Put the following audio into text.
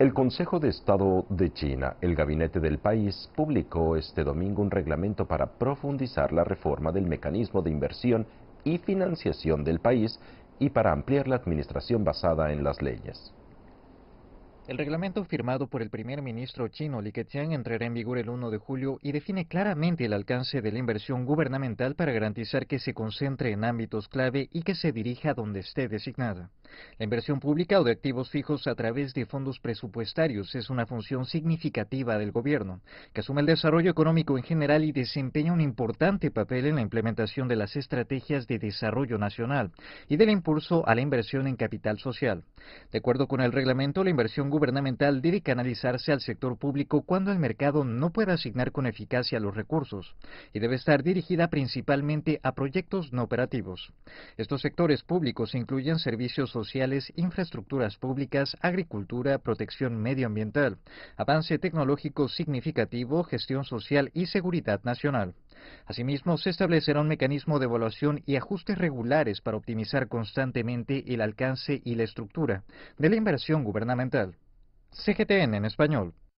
El Consejo de Estado de China, el gabinete del país, publicó este domingo un reglamento para profundizar la reforma del mecanismo de inversión y financiación del país y para ampliar la administración basada en las leyes. El reglamento firmado por el primer ministro chino Li Keqiang entrará en vigor el 1 de julio y define claramente el alcance de la inversión gubernamental para garantizar que se concentre en ámbitos clave y que se dirija a donde esté designada. La inversión pública o de activos fijos a través de fondos presupuestarios es una función significativa del gobierno, que asume el desarrollo económico en general y desempeña un importante papel en la implementación de las estrategias de desarrollo nacional y del impulso a la inversión en capital social. De acuerdo con el reglamento, la inversión gubernamental debe canalizarse al sector público cuando el mercado no pueda asignar con eficacia los recursos y debe estar dirigida principalmente a proyectos no operativos. Estos sectores públicos incluyen servicios sociales, sociales, infraestructuras públicas, agricultura, protección medioambiental, avance tecnológico significativo, gestión social y seguridad nacional. Asimismo, se establecerá un mecanismo de evaluación y ajustes regulares para optimizar constantemente el alcance y la estructura de la inversión gubernamental. CGTN en español.